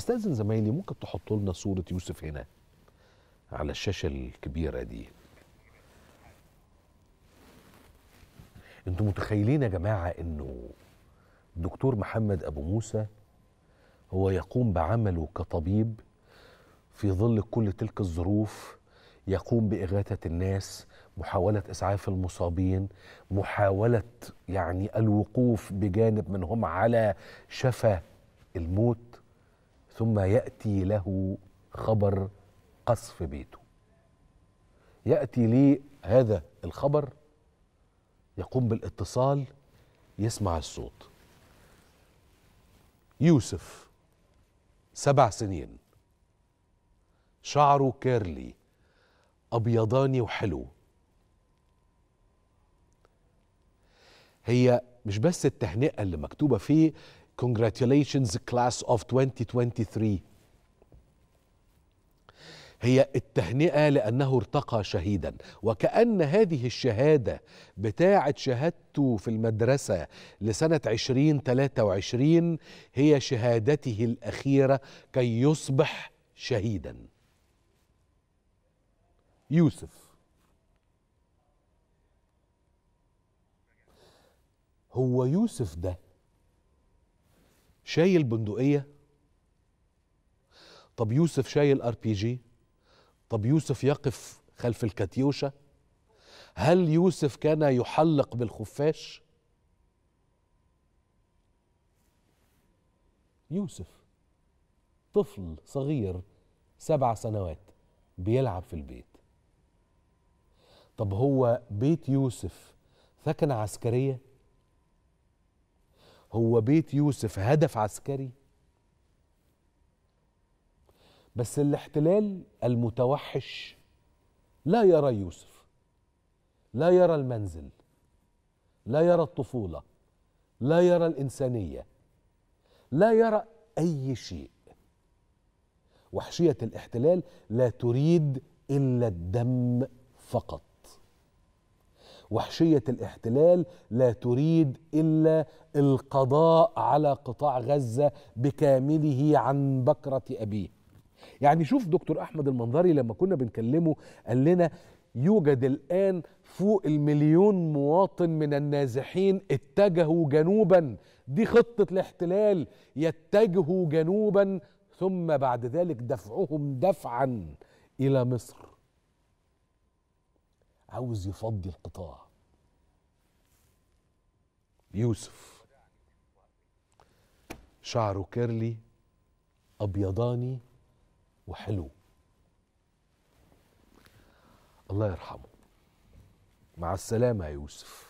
استاذن زمايلي ممكن تحطوا لنا صوره يوسف هنا على الشاشه الكبيره دي انتوا متخيلين يا جماعه انه الدكتور محمد ابو موسى هو يقوم بعمله كطبيب في ظل كل تلك الظروف يقوم باغاثه الناس محاوله اسعاف المصابين محاوله يعني الوقوف بجانب من هم على شفا الموت ثم ياتي له خبر قصف بيته ياتي لي هذا الخبر يقوم بالاتصال يسمع الصوت يوسف سبع سنين شعره كيرلي ابيضاني وحلو هي مش بس التهنئه اللي مكتوبه فيه congratulations class of 2023 هي التهنئة لأنه ارتقى شهيدا وكأن هذه الشهادة بتاعة شهادته في المدرسة لسنة 2023 هي شهادته الأخيرة كي يصبح شهيدا يوسف هو يوسف ده شايل بندقية طب يوسف شايل ار بي جي طب يوسف يقف خلف الكاتيوشا هل يوسف كان يحلق بالخفاش يوسف طفل صغير سبع سنوات بيلعب في البيت طب هو بيت يوسف ثكنة عسكرية هو بيت يوسف هدف عسكري بس الاحتلال المتوحش لا يرى يوسف لا يرى المنزل لا يرى الطفوله لا يرى الانسانيه لا يرى اي شيء وحشيه الاحتلال لا تريد الا الدم فقط وحشيه الاحتلال لا تريد الا القضاء على قطاع غزه بكامله عن بكره ابيه. يعني شوف دكتور احمد المنظري لما كنا بنكلمه قال لنا يوجد الان فوق المليون مواطن من النازحين اتجهوا جنوبا دي خطه الاحتلال يتجهوا جنوبا ثم بعد ذلك دفعهم دفعا الى مصر عاوز يفضي القطاع يوسف شعره كيرلي ابيضاني وحلو الله يرحمه مع السلامه يا يوسف